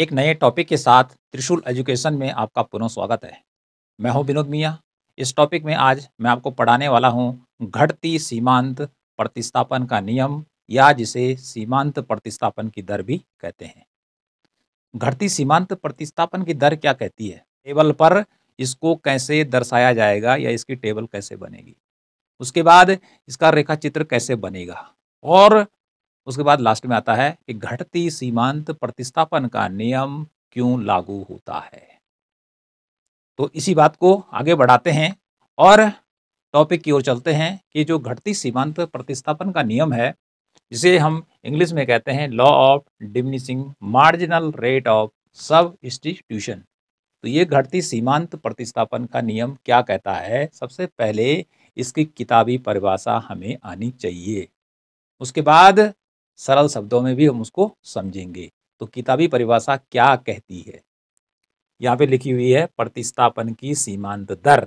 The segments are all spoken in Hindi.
एक नए टॉपिक के साथ त्रिशूल एजुकेशन में आपका पुनः स्वागत है मैं हूं विनोद मियाँ इस टॉपिक में आज मैं आपको पढ़ाने वाला हूं घटती सीमांत प्रतिस्थापन का नियम या जिसे सीमांत प्रतिस्थापन की दर भी कहते हैं घटती सीमांत प्रतिस्थापन की दर क्या कहती है टेबल पर इसको कैसे दर्शाया जाएगा या इसकी टेबल कैसे बनेगी उसके बाद इसका रेखा चित्र कैसे बनेगा और उसके बाद लास्ट में आता है कि घटती सीमांत प्रतिस्थापन का नियम क्यों लागू होता है तो इसी बात को आगे बढ़ाते हैं और टॉपिक की ओर चलते हैं कि जो घटती सीमांत प्रतिस्थापन का नियम है जिसे हम इंग्लिश में कहते हैं law of diminishing marginal rate of substitution तो ये घटती सीमांत प्रतिस्थापन का नियम क्या कहता है सबसे पहले इसकी किताबी परिभाषा हमें आनी चाहिए उसके बाद सरल शब्दों में भी हम उसको समझेंगे तो किताबी परिभाषा क्या कहती है यहाँ पे लिखी हुई है प्रतिस्थापन की सीमांत दर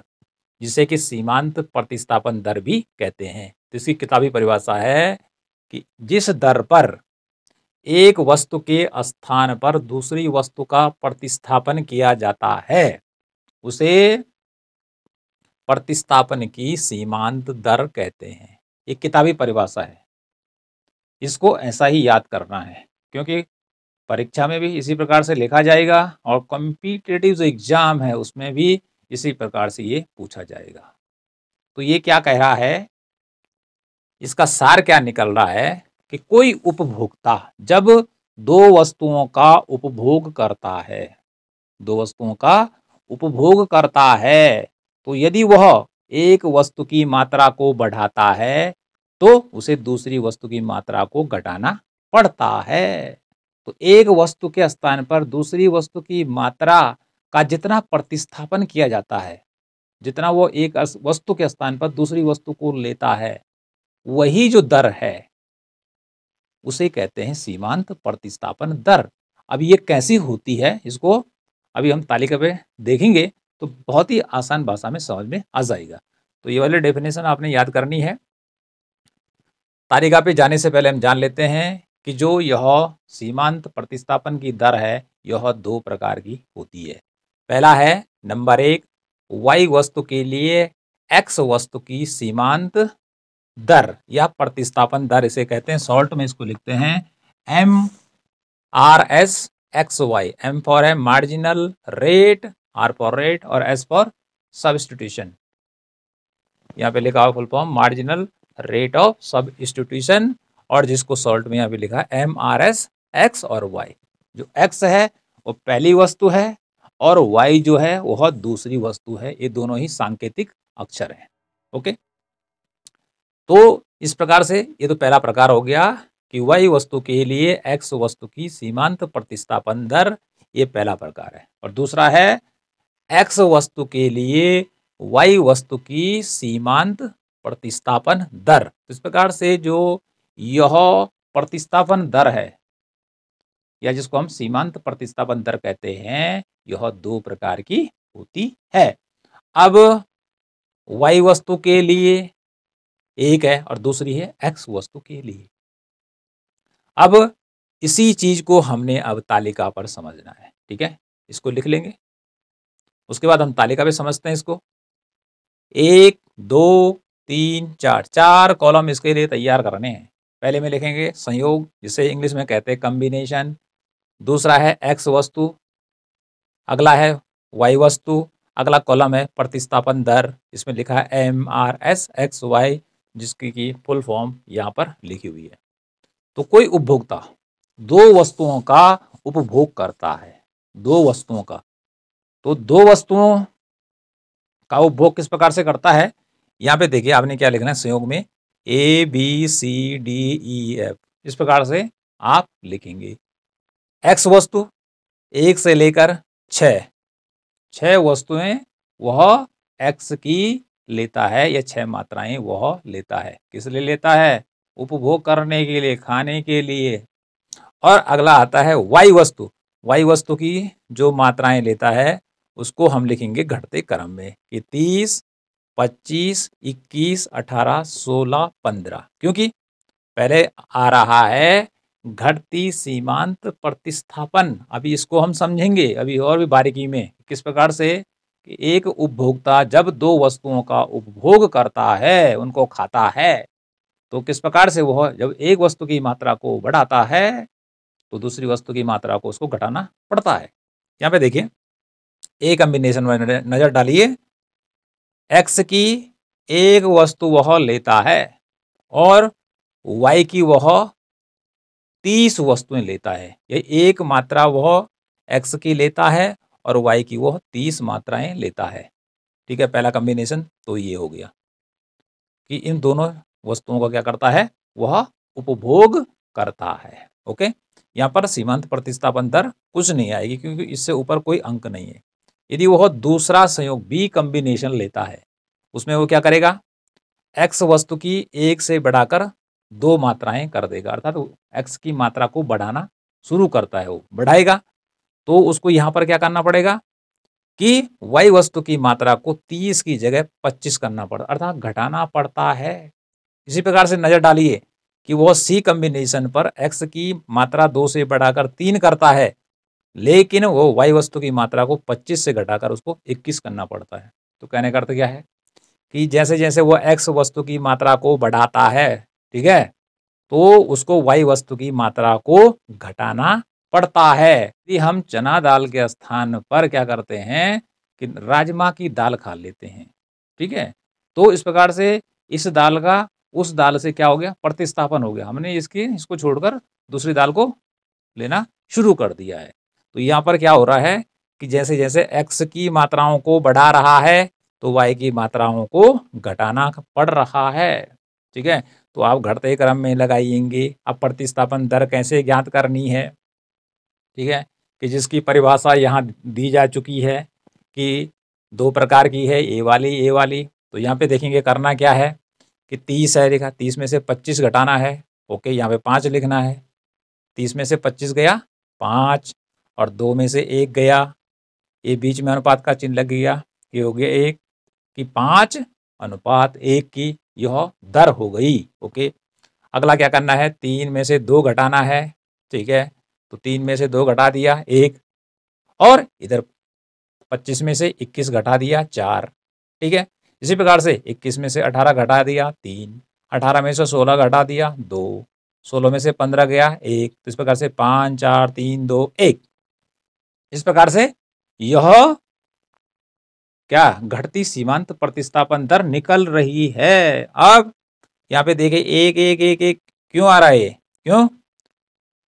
जिसे कि सीमांत प्रतिस्थापन दर भी कहते हैं तो इसकी किताबी परिभाषा है कि जिस दर पर एक वस्तु के स्थान पर दूसरी वस्तु का प्रतिस्थापन किया जाता है उसे प्रतिस्थापन की सीमांत दर कहते हैं एक किताबी परिभाषा है इसको ऐसा ही याद करना है क्योंकि परीक्षा में भी इसी प्रकार से लिखा जाएगा और कॉम्पिटेटिव जो एग्ज़ाम है उसमें भी इसी प्रकार से ये पूछा जाएगा तो ये क्या कह रहा है इसका सार क्या निकल रहा है कि कोई उपभोक्ता जब दो वस्तुओं का उपभोग करता है दो वस्तुओं का उपभोग करता है तो यदि वह एक वस्तु की मात्रा को बढ़ाता है तो उसे दूसरी वस्तु की मात्रा को घटाना पड़ता है तो एक वस्तु के स्थान पर दूसरी वस्तु की मात्रा का जितना प्रतिस्थापन किया जाता है जितना वो एक वस्तु के स्थान पर दूसरी वस्तु को लेता है वही जो दर है उसे कहते हैं सीमांत प्रतिस्थापन दर अब ये कैसी होती है इसको अभी हम तालिका पे देखेंगे तो बहुत ही आसान भाषा में समझ में आ जाएगा तो ये वाली डेफिनेशन आपने याद करनी है तारीखा पे जाने से पहले हम जान लेते हैं कि जो यह सीमांत प्रतिस्थापन की दर है यह दो प्रकार की होती है पहला है नंबर एक वाई वस्तु के लिए एक्स वस्तु की सीमांत दर या प्रतिस्थापन दर इसे कहते हैं सॉल्ट में इसको लिखते हैं M R S X Y M for है marginal rate R for rate और एस फॉर सब्सटीट्यूशन यहाँ पे लिखा हुआ full form marginal rate of substitution और जिसको सॉल्ट में अभी लिखा है एम आर एस एक्स और वाई जो एक्स है वो पहली वस्तु है और वाई जो है वह दूसरी वस्तु है ये दोनों ही सांकेतिक अक्षर हैं ओके तो इस प्रकार से ये तो पहला प्रकार हो गया कि वाई वस्तु के लिए एक्स वस्तु की सीमांत प्रतिस्थापन दर ये पहला प्रकार है और दूसरा है एक्स वस्तु के लिए वाई वस्तु की सीमांत प्रतिस्थापन दर तो इस प्रकार से जो यह प्रतिस्थापन दर है या जिसको हम सीमांत प्रतिस्थापन दर कहते हैं यह दो प्रकार की होती है अब वाई वस्तु के लिए एक है और दूसरी है एक्स वस्तु के लिए अब इसी चीज को हमने अब तालिका पर समझना है ठीक है इसको लिख लेंगे उसके बाद हम तालिका पे समझते हैं इसको एक दो तीन चार चार कॉलम इसके लिए तैयार करने हैं पहले में लिखेंगे संयोग जिसे इंग्लिश में कहते हैं कम्बिनेशन दूसरा है एक्स वस्तु अगला है वाई वस्तु अगला कॉलम है प्रतिस्थापन दर इसमें लिखा है M R S X Y जिसकी की फुल फॉर्म यहाँ पर लिखी हुई है तो कोई उपभोक्ता दो वस्तुओं का उपभोग करता है दो वस्तुओं का तो दो वस्तुओं का उपभोग किस प्रकार से करता है यहाँ पे देखिए आपने क्या लिखना है संयोग में A B C D E F इस प्रकार से आप लिखेंगे एक्स वस्तु एक से लेकर छ छः वस्तुएं वह एक्स की लेता है या छह मात्राएं वह लेता है किस लिए लेता है उपभोग करने के लिए खाने के लिए और अगला आता है वाई वस्तु वाई वस्तु की जो मात्राएं लेता है उसको हम लिखेंगे घटते क्रम में कि तीस पच्चीस इक्कीस अठारह सोलह पंद्रह क्योंकि पहले आ रहा है घटती सीमांत प्रतिस्थापन अभी इसको हम समझेंगे अभी और भी बारीकी में किस प्रकार से कि एक उपभोक्ता जब दो वस्तुओं का उपभोग करता है उनको खाता है तो किस प्रकार से वह जब एक वस्तु की मात्रा को बढ़ाता है तो दूसरी वस्तु की मात्रा को उसको घटाना पड़ता है यहाँ पे देखिए एक कम्बिनेशन में नज़र डालिए एक्स की एक वस्तु वह लेता है और वाई की वह तीस वस्तुएं लेता है ये एक मात्रा वह एक्स की लेता है और वाई की वह तीस मात्राएं लेता है ठीक है पहला कम्बिनेशन तो ये हो गया कि इन दोनों वस्तुओं का क्या करता है वह उपभोग करता है ओके यहाँ पर सीमांत प्रतिस्थापन दर कुछ नहीं आएगी क्योंकि इससे ऊपर कोई अंक नहीं है यदि वह दूसरा संयोग बी कम्बिनेशन लेता है उसमें वो क्या करेगा एक्स वस्तु की एक से बढ़ाकर दो मात्राएं कर देगा अर्थात तो एक्स की मात्रा को बढ़ाना शुरू करता है वो बढ़ाएगा तो उसको यहाँ पर क्या करना पड़ेगा कि वाई वस्तु की मात्रा को तीस की जगह पच्चीस करना पड़ता अर्थात घटाना पड़ता है इसी प्रकार से नज़र डालिए कि वह सी कम्बिनेशन पर एक्स की मात्रा दो से बढ़ाकर तीन करता है लेकिन वो वाई वस्तु की मात्रा को 25 से घटाकर उसको 21 करना पड़ता है तो कहने का अर्थ क्या है कि जैसे जैसे वो एक्स वस्तु की मात्रा को बढ़ाता है ठीक है तो उसको वाई वस्तु की मात्रा को घटाना पड़ता है यदि हम चना दाल के स्थान पर क्या करते हैं कि राजमा की दाल खा लेते हैं ठीक है तो इस प्रकार से इस दाल का उस दाल से क्या हो गया प्रतिस्थापन हो गया हमने इसकी इसको छोड़कर दूसरी दाल को लेना शुरू कर दिया है तो यहाँ पर क्या हो रहा है कि जैसे जैसे एक्स की मात्राओं को बढ़ा रहा है तो वाई की मात्राओं को घटाना पड़ रहा है ठीक है तो आप घटते क्रम में लगाइएंगे अब प्रतिस्थापन दर कैसे ज्ञात करनी है ठीक है कि जिसकी परिभाषा यहाँ दी जा चुकी है कि दो प्रकार की है ए वाली ए वाली तो यहाँ पे देखेंगे करना क्या है कि तीस है लिखा तीस में से पच्चीस घटाना है ओके यहाँ पे पाँच लिखना है तीस में से पच्चीस गया पाँच और दो में से एक गया ये बीच में अनुपात का चिन्ह लग गया ये हो गया एक कि पांच अनुपात एक की यह दर हो गई ओके अगला क्या करना है तीन में से दो घटाना है ठीक है तो तीन में से दो घटा दिया एक और इधर पच्चीस में से इक्कीस घटा दिया चार ठीक है इसी प्रकार से इक्कीस में से अठारह घटा दिया तीन अठारह में से सोलह घटा दिया दो सोलह में से पंद्रह गया एक तो इस प्रकार से पाँच चार तीन दो एक इस प्रकार से यह क्या घटती सीमांत प्रतिस्थापन दर निकल रही है अब यहाँ पे देखे एक एक एक एक क्यों आ रहा है क्यों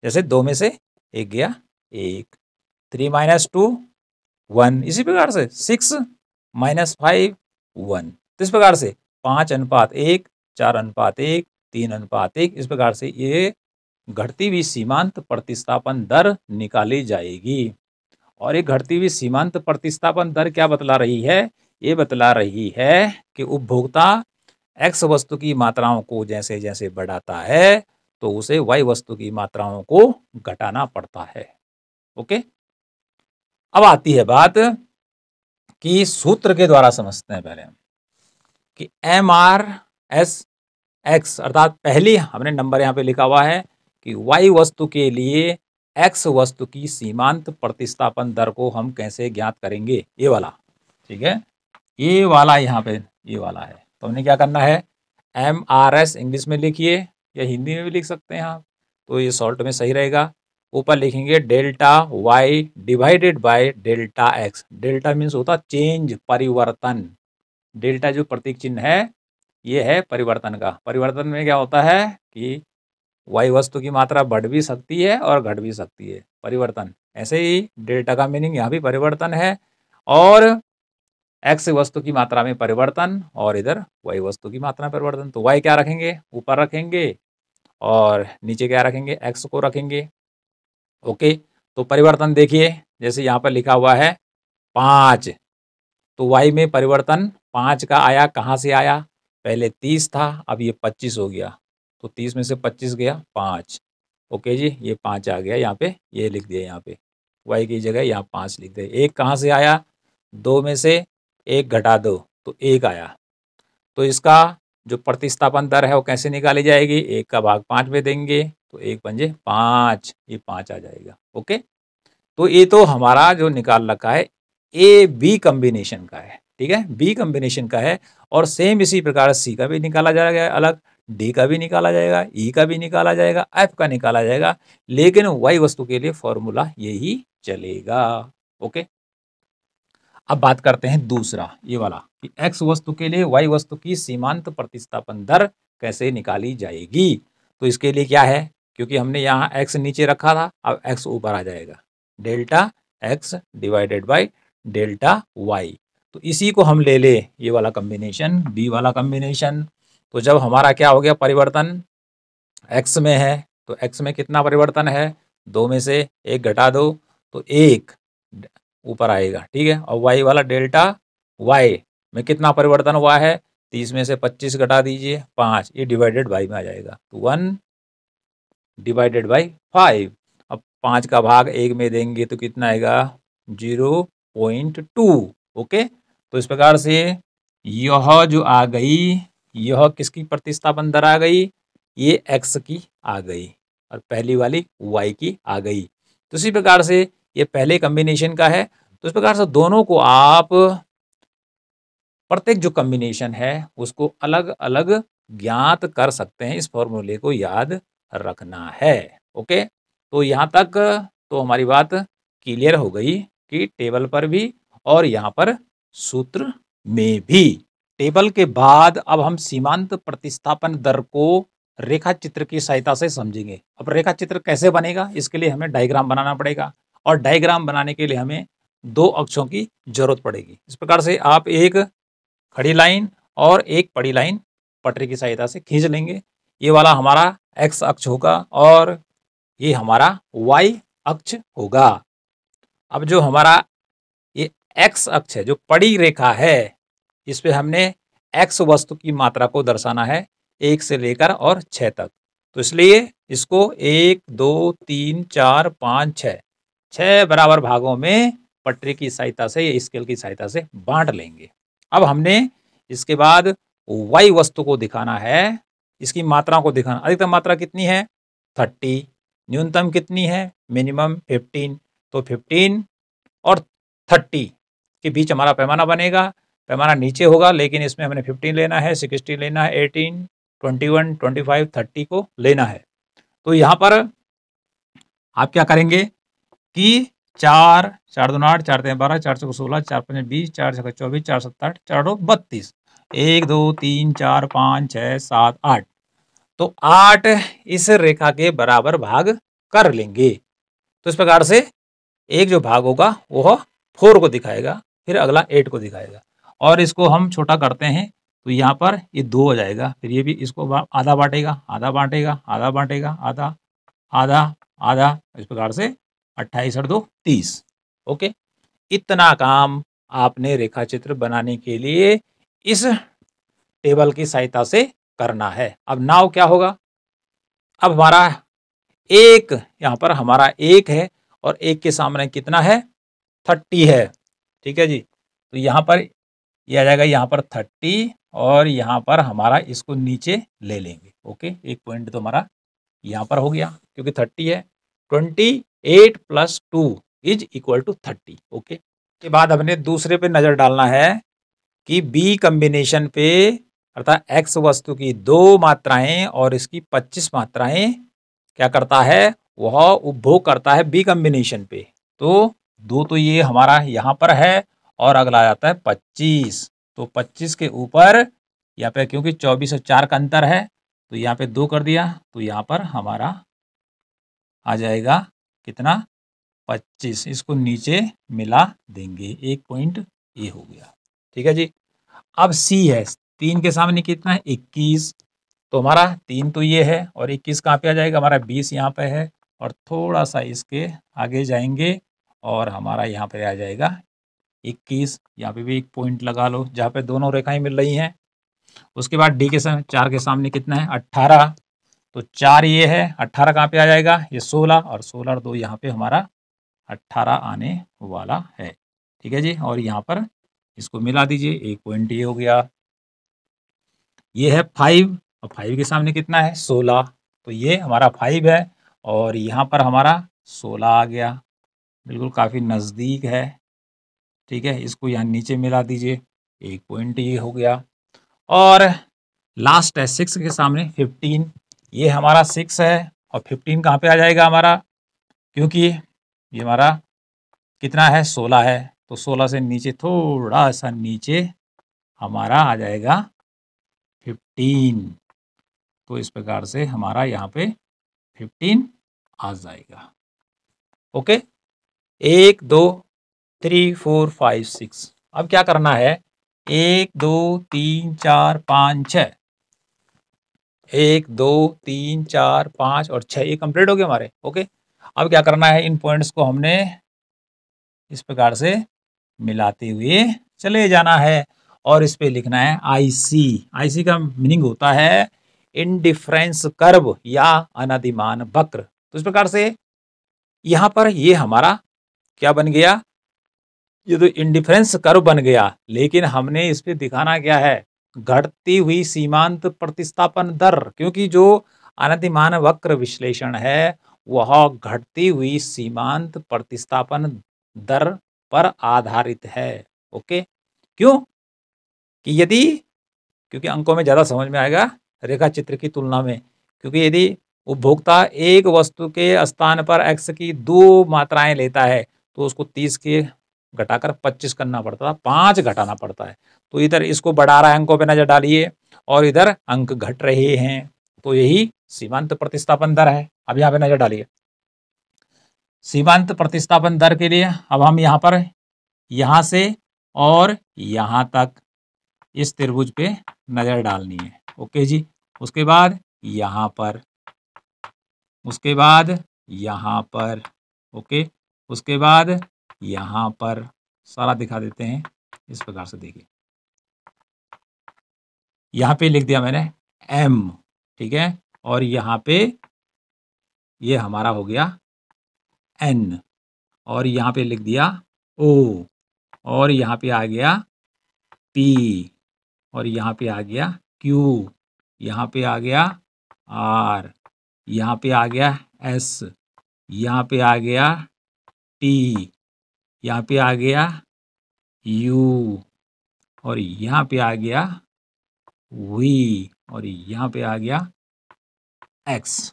जैसे दो में से एक गया एक थ्री माइनस टू वन इसी प्रकार से सिक्स माइनस फाइव वन तो इस प्रकार से पांच अनुपात एक चार अनुपात एक तीन अनुपात एक इस प्रकार से ये घटती हुई सीमांत प्रतिस्थापन दर निकाली जाएगी और ये घटती हुई सीमांत प्रतिस्थापन दर क्या बतला रही है ये बतला रही है कि उपभोक्ता एक्स वस्तु की मात्राओं को जैसे जैसे बढ़ाता है तो उसे वाई वस्तु की मात्राओं को घटाना पड़ता है ओके अब आती है बात कि सूत्र के द्वारा समझते हैं पहले कि एम आर एस एक्स अर्थात पहली हमने नंबर यहाँ पे लिखा हुआ है कि वाई वस्तु के लिए एक्स वस्तु की सीमांत प्रतिस्थापन दर को हम कैसे ज्ञात करेंगे ये वाला ठीक है ये वाला यहाँ पे ये वाला है तो हमने क्या करना है एम आर एस इंग्लिश में लिखिए या हिंदी में भी लिख सकते हैं आप तो ये सॉल्ट में सही रहेगा ऊपर लिखेंगे delta Y divided by delta X delta means होता चेंज परिवर्तन डेल्टा जो प्रतीक चिन्ह है ये है परिवर्तन का परिवर्तन में क्या होता है कि वही वस्तु की मात्रा बढ़ भी सकती है और घट भी सकती है परिवर्तन ऐसे ही डेल्टा का मीनिंग यहाँ भी परिवर्तन है और एक्स वस्तु की मात्रा में परिवर्तन और इधर वाई वस्तु की मात्रा में परिवर्तन तो वाई क्या रखेंगे ऊपर रखेंगे और नीचे क्या रखेंगे एक्स को रखेंगे ओके तो परिवर्तन देखिए जैसे यहाँ पर लिखा हुआ है पाँच तो वाई में परिवर्तन पाँच का आया कहाँ से आया पहले तीस था अब ये पच्चीस हो गया तो तीस में से पच्चीस गया पाँच ओके जी ये पाँच आ गया यहाँ पे ये लिख दिया यहाँ पे वाई की जगह यहाँ पाँच लिख दिया एक कहाँ से आया दो में से एक घटा दो तो एक आया तो इसका जो प्रतिस्थापन दर है वो कैसे निकाली जाएगी एक का भाग पाँच में देंगे तो एक पंजे पाँच ये पाँच आ जाएगा ओके तो ये तो हमारा जो निकाल रखा है ए बी कम्बिनेशन का है ठीक है बी कम्बिनेशन का है और सेम इसी प्रकार सी का भी निकाला जाएगा अलग डी का भी निकाला जाएगा ई e का भी निकाला जाएगा एफ का निकाला जाएगा लेकिन वाई वस्तु के लिए फॉर्मूला यही चलेगा ओके अब बात करते हैं दूसरा ये वाला कि एक्स वस्तु के लिए वाई वस्तु की सीमांत प्रतिस्थापन दर कैसे निकाली जाएगी तो इसके लिए क्या है क्योंकि हमने यहाँ एक्स नीचे रखा था अब एक्स ऊपर आ जाएगा delta X divided by delta Y तो इसी को हम ले ले ये वाला कम्बिनेशन बी वाला कम्बिनेशन तो जब हमारा क्या हो गया परिवर्तन एक्स में है तो एक्स में कितना परिवर्तन है दो में से एक घटा दो तो एक ऊपर आएगा ठीक है और वाई वाला डेल्टा वाई में कितना परिवर्तन हुआ है तीस में से पच्चीस घटा दीजिए पाँच ये डिवाइडेड बाई में आ जाएगा तो वन डिवाइडेड बाई फाइव अब पाँच का भाग एक में देंगे तो कितना आएगा जीरो पॉइंट टू ओके तो इस प्रकार से यह जो आ गई यह किसकी प्रतिस्थापन दर आ गई ये एक्स की आ गई और पहली वाली वाई की आ गई तो इसी प्रकार से ये पहले कम्बिनेशन का है तो इस प्रकार से दोनों को आप प्रत्येक जो कम्बिनेशन है उसको अलग अलग ज्ञात कर सकते हैं इस फॉर्मूले को याद रखना है ओके तो यहाँ तक तो हमारी बात क्लियर हो गई कि टेबल पर भी और यहाँ पर सूत्र में भी टेबल के बाद अब हम सीमांत प्रतिस्थापन दर को रेखा चित्र की सहायता से समझेंगे अब रेखा चित्र कैसे बनेगा इसके लिए हमें डायग्राम बनाना पड़ेगा और डायग्राम बनाने के लिए हमें दो अक्षों की जरूरत पड़ेगी इस प्रकार से आप एक खड़ी लाइन और एक पड़ी लाइन पटरी की सहायता से खींच लेंगे ये वाला हमारा एक्स अक्ष होगा और ये हमारा वाई अक्ष होगा अब जो हमारा ये एक्स अक्ष है जो पड़ी रेखा है इस पर हमने एक्स वस्तु की मात्रा को दर्शाना है एक से लेकर और छः तक तो इसलिए इसको एक दो तीन चार पाँच छः छः बराबर भागों में पटरी की सहायता से या स्केल की सहायता से बांट लेंगे अब हमने इसके बाद वाई वस्तु को दिखाना है इसकी मात्रा को दिखाना अधिकतम मात्रा कितनी है थर्टी न्यूनतम कितनी है मिनिमम फिफ्टीन तो फिफ्टीन और थर्टी के बीच हमारा पैमाना बनेगा पैमाना तो नीचे होगा लेकिन इसमें हमने 15 लेना है 16 लेना है 18, 21, 25, 30 को लेना है तो यहाँ पर आप क्या करेंगे कि चार चार दो आठ चार तीन बारह चार सौ सोलह चार पाँच बीस चार सौ चौबीस चार सत्तर आठ चार दो बत्तीस एक दो तीन चार पाँच छः सात आठ तो आठ इस रेखा के बराबर भाग कर लेंगे तो इस प्रकार से एक जो भाग होगा वह फोर को दिखाएगा फिर अगला एट को दिखाएगा और इसको हम छोटा करते हैं तो यहाँ पर ये दो हो जाएगा फिर ये भी इसको आधा बांटेगा आधा बांटेगा आधा बांटेगा आधा आधा आधा इस प्रकार से अट्ठाईस और दो तीस ओके इतना काम आपने रेखा चित्र बनाने के लिए इस टेबल की सहायता से करना है अब नाव क्या होगा अब हमारा एक यहाँ पर हमारा एक है और एक के सामने कितना है थर्टी है ठीक है जी तो यहाँ पर ये आ जाएगा यहाँ पर थर्टी और यहाँ पर हमारा इसको नीचे ले लेंगे ओके एक पॉइंट तो हमारा यहाँ पर हो गया क्योंकि थर्टी है twenty eight plus two is equal to thirty okay के बाद हमने दूसरे पे नज़र डालना है कि बी कम्बिनेशन पे अर्थात एक्स वस्तु की दो मात्राएं और इसकी पच्चीस मात्राएं क्या करता है वह उपभोग करता है बी कम्बिनेशन पे तो दो तो ये हमारा यहाँ पर है और अगला आ जाता है पच्चीस तो पच्चीस के ऊपर यहाँ पे क्योंकि चौबीस और चार का अंतर है तो यहाँ पे दो कर दिया तो यहाँ पर हमारा आ जाएगा कितना पच्चीस इसको नीचे मिला देंगे एक पॉइंट ए हो गया ठीक है जी अब सी है तीन के सामने कितना है इक्कीस तो हमारा तीन तो ये है और इक्कीस कहाँ पे आ जाएगा हमारा बीस यहाँ पे है और थोड़ा सा इसके आगे जाएंगे और हमारा यहाँ पे आ जाएगा इक्कीस यहाँ पे भी एक पॉइंट लगा लो जहाँ पे दोनों रेखाएं मिल रही हैं उसके बाद डी के सामने चार के सामने कितना है अट्ठारह तो चार ये है अट्ठारह कहाँ पे आ जाएगा ये सोलह और सोलह और दो यहाँ पे हमारा अट्ठारह आने वाला है ठीक है जी और यहाँ पर इसको मिला दीजिए एक पॉइंट ये हो गया ये है फाइव और फाइव के सामने कितना है सोलह तो ये हमारा फाइव है और यहाँ पर हमारा सोलह आ गया बिल्कुल काफ़ी नज़दीक है ठीक है इसको यहाँ नीचे मिला दीजिए एक पॉइंट ये हो गया और लास्ट है सिक्स के सामने फिफ्टीन ये हमारा सिक्स है और फिफ्टीन कहाँ पे आ जाएगा हमारा क्योंकि ये हमारा कितना है सोलह है तो सोलह से नीचे थोड़ा सा नीचे हमारा आ जाएगा फिफ्टीन तो इस प्रकार से हमारा यहाँ पे फिफ्टीन आ जाएगा ओके एक दो थ्री फोर फाइव सिक्स अब क्या करना है एक दो तीन चार पाँच छ एक दो तीन चार पाँच और छः ये कंप्लीट हो गए हमारे ओके अब क्या करना है इन पॉइंट्स को हमने इस प्रकार से मिलाते हुए चले जाना है और इस पर लिखना है आईसी आईसी का मीनिंग होता है इनडिफ्रेंस कर्व या अनादिमान वक्र तो इस प्रकार से यहाँ पर ये हमारा क्या बन गया ये तो इंडिफरेंस कर्व बन गया लेकिन हमने इस पर दिखाना क्या है घटती हुई सीमांत प्रतिस्थापन दर क्योंकि जो अनतिमान वक्र विश्लेषण है वह घटती हुई सीमांत प्रतिस्थापन दर पर आधारित है ओके क्यों कि यदि क्योंकि अंकों में ज़्यादा समझ में आएगा रेखा चित्र की तुलना में क्योंकि यदि उपभोक्ता एक वस्तु के स्थान पर एक्स की दो मात्राएं लेता है तो उसको तीस के घटाकर पच्चीस करना पड़ता था पाँच घटाना पड़ता है तो इधर इसको बढ़ा रहा है अंकों पर नजर डालिए और इधर अंक घट रहे हैं तो यही सीमांत प्रतिस्थापन दर है अब यहाँ पे नजर डालिए सीमांत प्रतिस्थापन दर के लिए अब हम यहाँ पर यहाँ से और यहाँ तक इस त्रिभुज पे नज़र डालनी है ओके जी उसके बाद यहाँ पर उसके बाद यहाँ पर ओके उसके बाद यहाँ पर सारा दिखा देते हैं इस प्रकार से देखिए यहाँ पे लिख दिया मैंने एम ठीक है और यहाँ पे ये हमारा हो गया एन और यहाँ पे लिख दिया ओ और यहाँ पे आ गया पी और यहाँ पे आ गया क्यू यहाँ पे आ गया आर यहाँ पे आ गया एस यहाँ पे आ गया टी यहाँ पे आ गया यू और यहाँ पे आ गया V और यहाँ पे आ गया एक्स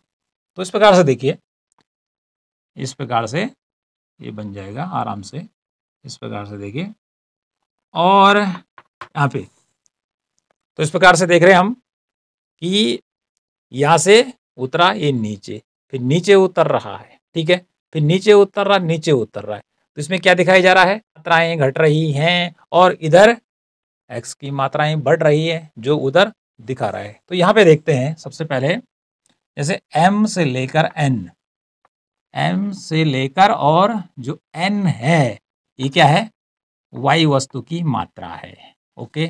तो इस प्रकार से देखिए इस प्रकार से ये बन जाएगा आराम से इस प्रकार से देखिए और यहाँ पे तो इस प्रकार से देख रहे हैं हम कि यहाँ से उतरा ये नीचे फिर नीचे उतर रहा है ठीक है फिर नीचे उतर रहा नीचे उतर रहा है तो इसमें क्या दिखाया जा रहा है मात्राएं घट रही हैं और इधर एक्स की मात्राएं बढ़ रही है जो उधर दिखा रहा है तो यहाँ पे देखते हैं सबसे पहले जैसे एम से लेकर एन एम से लेकर और जो एन है ये क्या है वाई वस्तु की मात्रा है ओके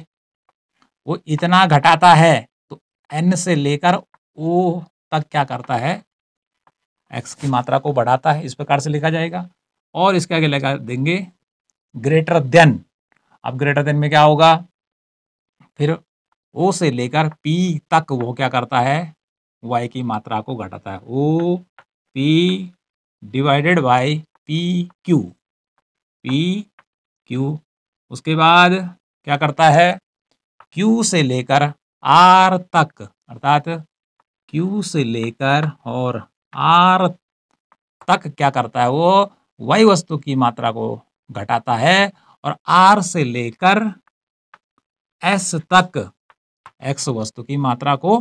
वो इतना घटाता है तो एन से लेकर ओ तक क्या करता है एक्स की मात्रा को बढ़ाता है इस प्रकार से लिखा जाएगा और इसके आगे लगा देंगे ग्रेटर देन अब ग्रेटर देन में क्या होगा फिर ओ से लेकर पी तक वो क्या करता है वाई की मात्रा को घटाता है O P divided by P Q P Q उसके बाद क्या करता है क्यू से लेकर आर तक अर्थात क्यू से लेकर और आर तक क्या करता है वो वायु वस्तु की मात्रा को घटाता है और आर से लेकर एस तक एक्स वस्तु की मात्रा को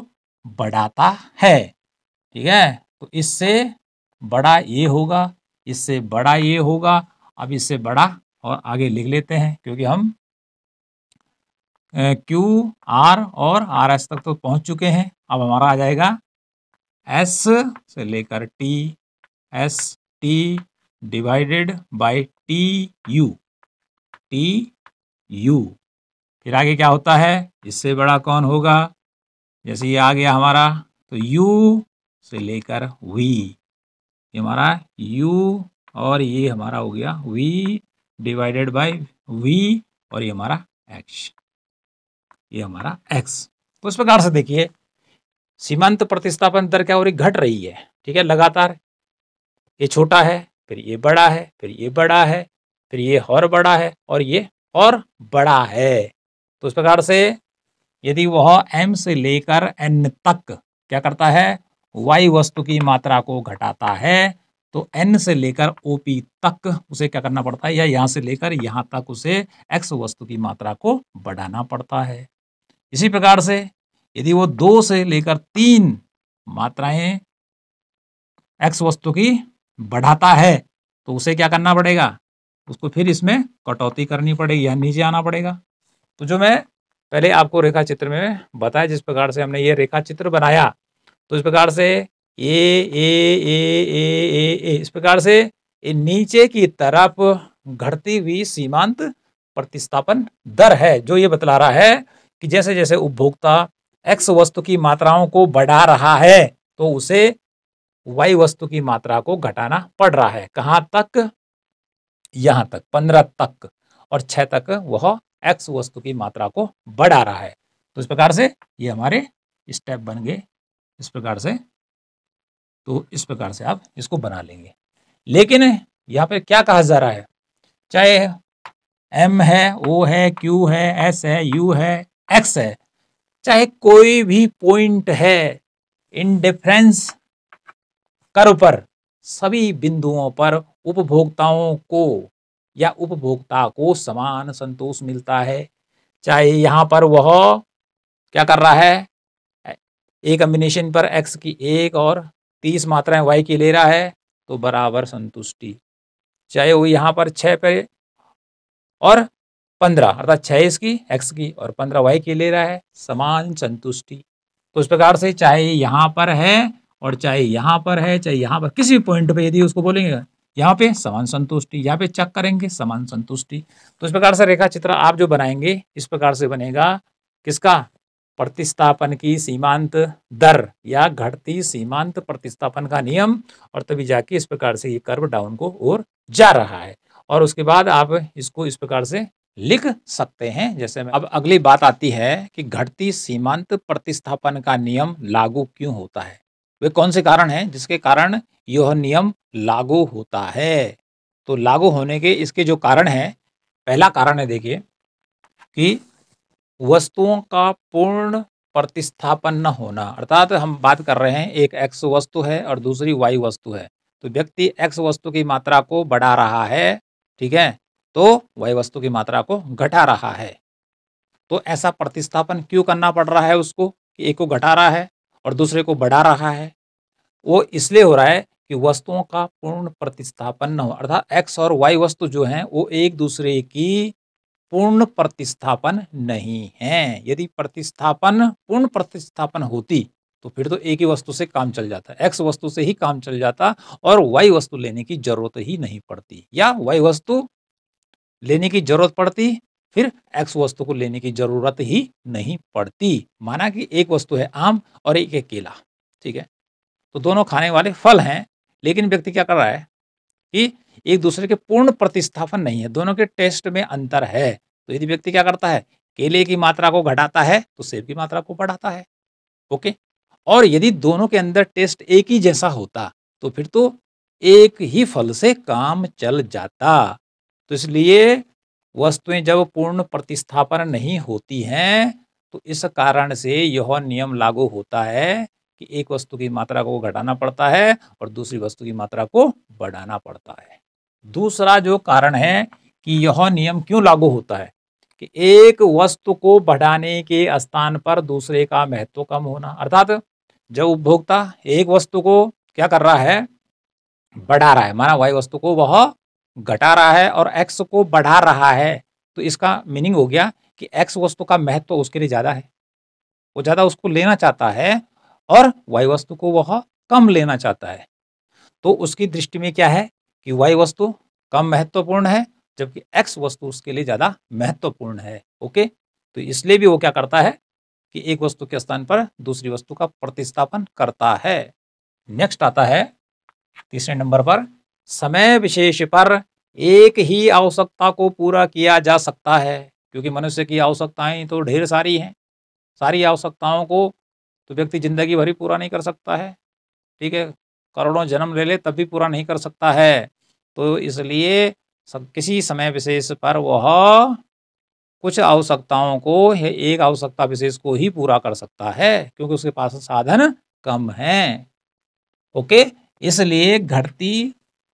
बढ़ाता है ठीक है तो इससे बड़ा ये होगा इससे बड़ा ये होगा अब इससे बड़ा और आगे लिख लेते हैं क्योंकि हम क्यू आर और आर एस तक तो पहुंच चुके हैं अब हमारा आ जाएगा एस से लेकर T S T divided by T U T U फिर आगे क्या होता है इससे बड़ा कौन होगा जैसे ये आ गया हमारा तो यू से लेकर वी ये हमारा यू और ये हमारा हो गया वी डिवाइडेड बाय वी और ये हमारा एक्स ये हमारा एक्स तो इस प्रकार से देखिए सीमांत प्रतिस्थापन दर क्या हो रही घट रही है ठीक है लगातार ये छोटा है फिर ये बड़ा है फिर ये बड़ा है फिर ये और बड़ा है और ये और बड़ा है तो इस प्रकार से यदि वह एम से लेकर n तक क्या करता है y वस्तु की मात्रा को घटाता है तो एन से लेकर op तक उसे क्या करना पड़ता है या यहाँ से लेकर यहाँ तक उसे एक्स वस्तु की मात्रा को बढ़ाना पड़ता है इसी प्रकार से यदि वो दो से लेकर तीन मात्राएं x वस्तु की बढ़ाता है तो उसे क्या करना पड़ेगा उसको फिर इसमें कटौती करनी पड़ेगी या नीचे आना पड़ेगा तो जो मैं पहले आपको रेखा चित्र में बताया जिस प्रकार से हमने ये रेखा चित्र बनाया तो इस प्रकार से ए ए ए ए ए ए इस प्रकार से ये नीचे की तरफ घटती हुई सीमांत प्रतिस्थापन दर है जो ये बतला रहा है कि जैसे जैसे उपभोक्ता एक्स वस्तु की मात्राओं को बढ़ा रहा है तो उसे वायु वस्तु की मात्रा को घटाना पड़ रहा है कहाँ तक यहाँ तक पंद्रह तक और छह तक वह एक्स वस्तु की मात्रा को बढ़ा रहा है तो इस प्रकार से ये हमारे स्टेप बन गए इस प्रकार से तो इस प्रकार से आप इसको बना लेंगे लेकिन यहाँ पे क्या कहा जा रहा है चाहे एम है ओ है क्यू है एस है यू है एक्स है चाहे कोई भी पॉइंट है इन डिफरेंस कर पर सभी बिंदुओं पर उपभोक्ताओं को या उपभोक्ता को समान संतोष मिलता है चाहे यहाँ पर वह क्या कर रहा है ए कम्बिनेशन पर एक्स की एक और तीस मात्राएं वाई की ले रहा है तो बराबर संतुष्टि चाहे वो यहाँ पर छः पे और पंद्रह अर्थात छः इसकी एक्स की और पंद्रह वाई की ले रहा है समान संतुष्टि तो इस प्रकार से चाहे यहाँ पर है और चाहे यहाँ पर है चाहे यहाँ पर किसी भी पॉइंट पे यदि उसको बोलेंगे यहाँ पे समान संतुष्टि यहाँ पे चेक करेंगे समान संतुष्टि तो इस प्रकार से रेखा चित्र आप जो बनाएंगे इस प्रकार से बनेगा किसका प्रतिस्थापन की सीमांत दर या घटती सीमांत प्रतिस्थापन का नियम और तभी जाके इस प्रकार से ये कर्व डाउन को ओर जा रहा है और उसके बाद आप इसको इस प्रकार से लिख सकते हैं जैसे मैं अब अगली बात आती है कि घटती सीमांत प्रतिस्थापन का नियम लागू क्यों होता है वे कौन से कारण हैं जिसके कारण यह नियम लागू होता है तो लागू होने के इसके जो कारण हैं पहला कारण है देखिए कि वस्तुओं का पूर्ण प्रतिस्थापन न होना अर्थात हम बात कर रहे हैं एक एक्स वस्तु है और दूसरी वाई वस्तु है तो व्यक्ति एक्स वस्तु की मात्रा को बढ़ा रहा है ठीक है तो वाई वस्तु की मात्रा को घटा रहा है तो ऐसा प्रतिस्थापन क्यों करना पड़ रहा है उसको कि एक को घटा रहा है और दूसरे को बढ़ा रहा है वो इसलिए हो रहा है कि वस्तुओं का पूर्ण प्रतिस्थापन न हो अर्थात एक्स और वाई वस्तु जो हैं वो एक दूसरे की पूर्ण प्रतिस्थापन नहीं है यदि प्रतिस्थापन पूर्ण प्रतिस्थापन होती तो फिर तो एक ही वस्तु से काम चल जाता एक्स वस्तु से ही काम चल जाता और वाई वस्तु लेने की जरूरत ही नहीं पड़ती या वाई वस्तु लेने की जरूरत पड़ती फिर एक्स वस्तु को लेने की जरूरत ही नहीं पड़ती माना कि एक वस्तु है आम और एक है केला ठीक है तो दोनों खाने वाले फल हैं लेकिन व्यक्ति क्या कर रहा है कि एक दूसरे के पूर्ण प्रतिस्थापन नहीं है दोनों के टेस्ट में अंतर है तो यदि व्यक्ति क्या करता है केले की मात्रा को घटाता है तो सेब की मात्रा को बढ़ाता है ओके और यदि दोनों के अंदर टेस्ट एक ही जैसा होता तो फिर तो एक ही फल से काम चल जाता तो इसलिए वस्तुएं जब पूर्ण प्रतिस्थापन नहीं होती हैं तो इस कारण से यह नियम लागू होता है कि एक वस्तु की मात्रा को घटाना पड़ता है और दूसरी वस्तु की मात्रा को बढ़ाना पड़ता है दूसरा जो कारण है कि यह नियम क्यों लागू होता है कि एक वस्तु को बढ़ाने के स्थान पर दूसरे का महत्व कम होना अर्थात जब उपभोक्ता एक वस्तु को क्या कर रहा है बढ़ा रहा है माना वही वस्तु को वह घटा रहा है और एक्स को बढ़ा रहा है तो इसका मीनिंग हो गया कि एक्स वस्तु का महत्व तो उसके लिए ज़्यादा है वो ज़्यादा उसको लेना चाहता है और वाई वस्तु को वह कम लेना चाहता है तो उसकी दृष्टि में क्या है कि वाई वस्तु कम महत्वपूर्ण है जबकि एक्स वस्तु उसके लिए ज़्यादा महत्वपूर्ण है ओके तो इसलिए भी वो क्या करता है कि एक वस्तु के स्थान पर दूसरी वस्तु का प्रतिस्थापन करता है नेक्स्ट आता है तीसरे नंबर पर समय विशेष पर एक ही आवश्यकता को पूरा किया जा सकता है क्योंकि मनुष्य की आवश्यकताएं तो ढेर सारी हैं सारी आवश्यकताओं को तो व्यक्ति जिंदगी भर ही पूरा नहीं कर सकता है ठीक है करोड़ों जन्म ले ले तब भी पूरा नहीं कर सकता है तो इसलिए सब किसी समय विशेष पर वह कुछ आवश्यकताओं को एक आवश्यकता विशेष को ही पूरा कर सकता है क्योंकि उसके पास साधन कम है ओके इसलिए घटती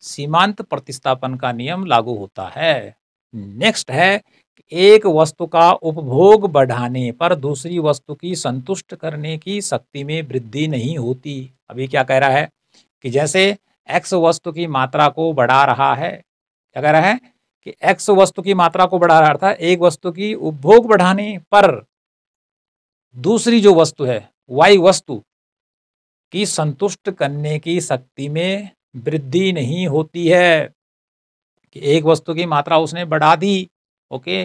सीमांत प्रतिस्थापन का नियम लागू होता है नेक्स्ट है एक वस्तु का उपभोग बढ़ाने पर दूसरी वस्तु की संतुष्ट करने की शक्ति में वृद्धि नहीं होती अभी क्या कह रहा है कि जैसे एक्स वस्तु की मात्रा को बढ़ा रहा है क्या कह रहा है कि एक्स वस्तु की मात्रा को बढ़ा रहा था एक वस्तु की उपभोग बढ़ाने पर दूसरी जो वस्तु है वाई वस्तु की संतुष्ट करने की शक्ति में वृद्धि नहीं होती है कि एक वस्तु की मात्रा उसने बढ़ा दी ओके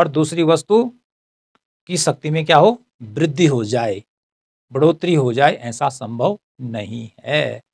और दूसरी वस्तु की शक्ति में क्या हो वृद्धि हो जाए बढ़ोतरी हो जाए ऐसा संभव नहीं है